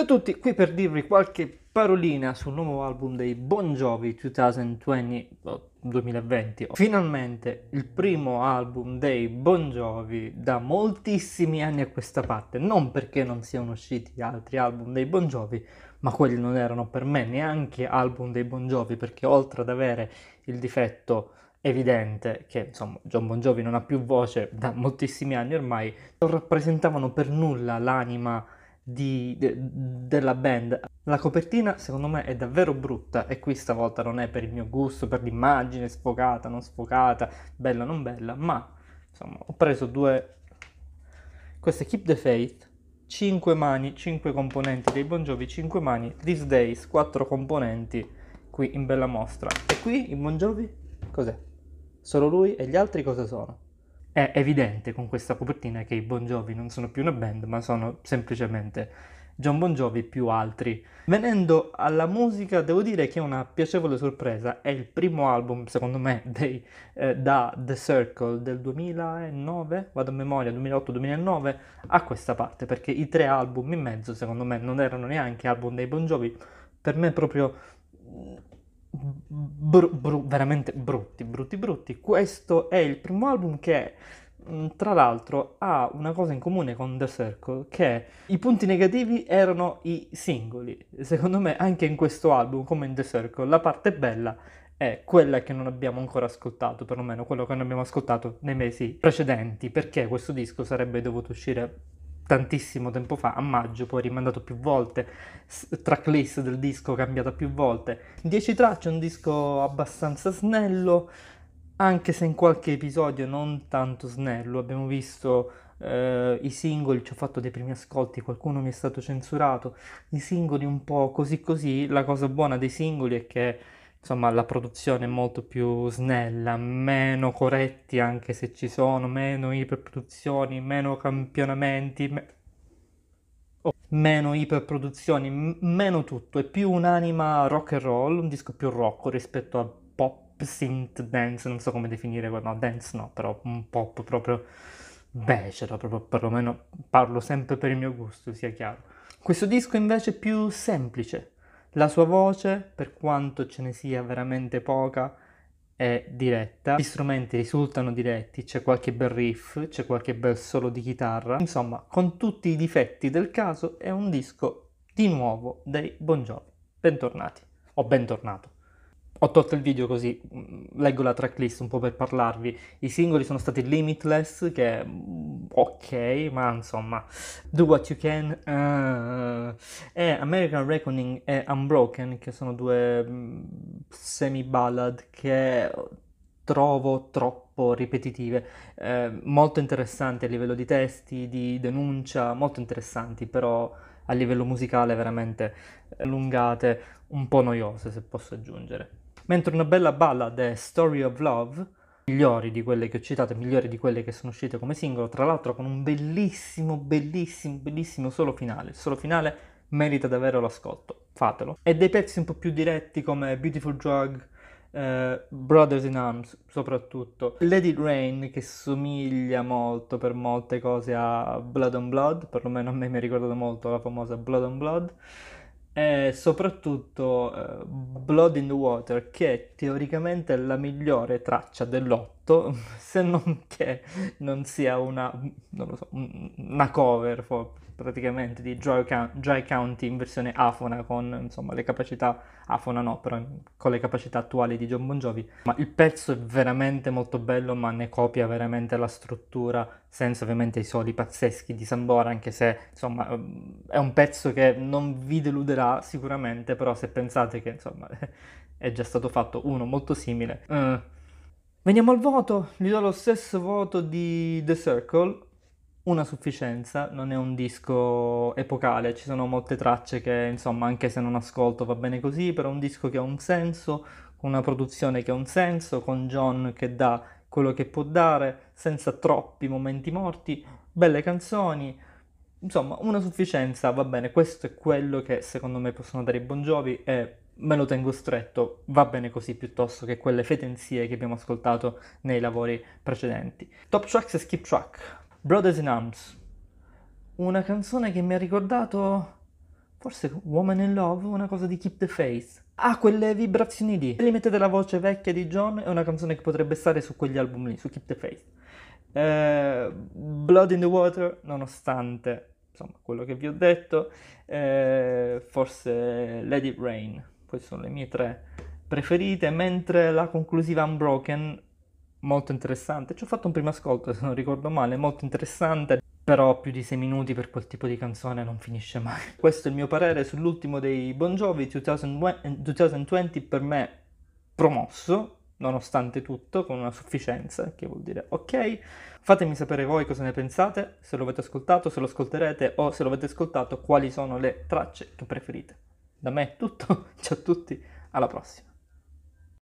Ciao a tutti, qui per dirvi qualche parolina sul nuovo album dei Bon Jovi 2020, 2020. Finalmente il primo album dei Bon Jovi da moltissimi anni a questa parte, non perché non siano usciti altri album dei Bon Jovi, ma quelli non erano per me neanche album dei Bon Jovi, perché oltre ad avere il difetto evidente che insomma John Bon Jovi non ha più voce da moltissimi anni ormai, non rappresentavano per nulla l'anima di, de, della band. La copertina secondo me è davvero brutta e qui stavolta non è per il mio gusto, per l'immagine sfocata, non sfocata, bella, o non bella, ma insomma ho preso due... Questa è Keep the Faith, 5 mani, 5 componenti dei Bon Jovi, 5 mani, These Days, 4 componenti qui in bella mostra. E qui in Bon Jovi cos'è? Solo lui e gli altri cosa sono? È evidente con questa copertina che i Bon Jovi non sono più una band, ma sono semplicemente John Bon Jovi più altri. Venendo alla musica, devo dire che è una piacevole sorpresa. È il primo album, secondo me, dei, eh, da The Circle del 2009, vado a memoria, 2008-2009, a questa parte, perché i tre album in mezzo, secondo me, non erano neanche album dei Bon Jovi. Per me proprio br- br- veramente brutti, brutti, brutti. Questo è il primo album che, mm, tra l'altro, ha una cosa in comune con The Circle, che i punti negativi erano i singoli. Secondo me anche in questo album, come in The Circle, la parte bella è quella che non abbiamo ancora ascoltato, perlomeno quello che non abbiamo ascoltato nei mesi precedenti, perché questo disco sarebbe dovuto uscire tantissimo tempo fa, a maggio, poi rimandato più volte, tracklist del disco cambiata più volte. 10 tracce, un disco abbastanza snello, anche se in qualche episodio non tanto snello, abbiamo visto eh, i singoli, ci ho fatto dei primi ascolti, qualcuno mi è stato censurato, i singoli un po' così così, la cosa buona dei singoli è che insomma la produzione è molto più snella, meno corretti anche se ci sono, meno iperproduzioni, meno campionamenti, me... oh, meno iperproduzioni, m- meno tutto, è più un'anima rock and roll, un disco più rock rispetto a pop, synth, dance, non so come definire, no dance no, però un pop proprio becero, proprio perlomeno parlo sempre per il mio gusto, sia chiaro. Questo disco invece è più semplice, la sua voce, per quanto ce ne sia veramente poca, è diretta, gli strumenti risultano diretti, c'è qualche bel riff, c'è qualche bel solo di chitarra, insomma, con tutti i difetti del caso è un disco di nuovo dei Bon Jovi. Bentornati, o bentornato. Ho tolto il video così mm, leggo la tracklist un po' per parlarvi. I singoli sono stati Limitless, che è ok, ma insomma, do what you can. Uh, eh. e eh, American Reckoning e Unbroken, che sono due mm, semi-ballad che trovo troppo ripetitive, eh, molto interessanti a livello di testi, di denuncia, molto interessanti, però a livello musicale veramente allungate, un po' noiose se posso aggiungere. Mentre una bella ballad è Story of Love, migliori di quelle che ho citato, migliori di quelle che sono uscite come singolo, tra l'altro con un bellissimo, bellissimo, bellissimo solo finale. Il solo finale merita davvero l'ascolto, fatelo. E dei pezzi un po' più diretti come Beautiful Drug, eh, Brothers in Arms soprattutto, Lady Rain che somiglia molto per molte cose a Blood on Blood, perlomeno a me mi ha ricordato molto la famosa Blood on Blood e soprattutto eh, Blood in the Water, che è teoricamente la migliore traccia dell'8 tutto, se non che non sia una, non so, una cover for, praticamente di Joy, Joy, County in versione afona con insomma, le capacità, afona no, però con le capacità attuali di John Bon Jovi. Ma il pezzo è veramente molto bello, ma ne copia veramente la struttura, senza ovviamente i soli pazzeschi di Sambora, anche se insomma è un pezzo che non vi deluderà sicuramente, però se pensate che insomma è già stato fatto uno molto simile... Uh, Veniamo al voto, gli do lo stesso voto di The Circle, una sufficienza, non è un disco epocale, ci sono molte tracce che insomma anche se non ascolto va bene così, però è un disco che ha un senso, con una produzione che ha un senso, con John che dà quello che può dare, senza troppi momenti morti, belle canzoni, insomma una sufficienza va bene, questo è quello che secondo me possono dare i Bon Jovi e me lo tengo stretto, va bene così piuttosto che quelle fetenzie che abbiamo ascoltato nei lavori precedenti. Top Tracks e Skip Track, Brothers in Arms, una canzone che mi ha ricordato forse Woman in Love, una cosa di Keep the Face. Ha ah, quelle vibrazioni lì. Se li mettete la voce vecchia di John, è una canzone che potrebbe stare su quegli album lì, su Keep the Face. Eh, Blood in the Water, nonostante insomma, quello che vi ho detto, eh, forse Lady Rain queste sono le mie tre preferite, mentre la conclusiva Unbroken, molto interessante, ci ho fatto un primo ascolto se non ricordo male, molto interessante, però più di sei minuti per quel tipo di canzone non finisce mai. Questo è il mio parere sull'ultimo dei Bon Jovi, 2020 per me promosso, nonostante tutto, con una sufficienza, che vuol dire ok. Fatemi sapere voi cosa ne pensate, se lo avete ascoltato, se lo ascolterete o se lo avete ascoltato, quali sono le tracce che preferite. Da me è tutto, ciao a tutti, alla prossima.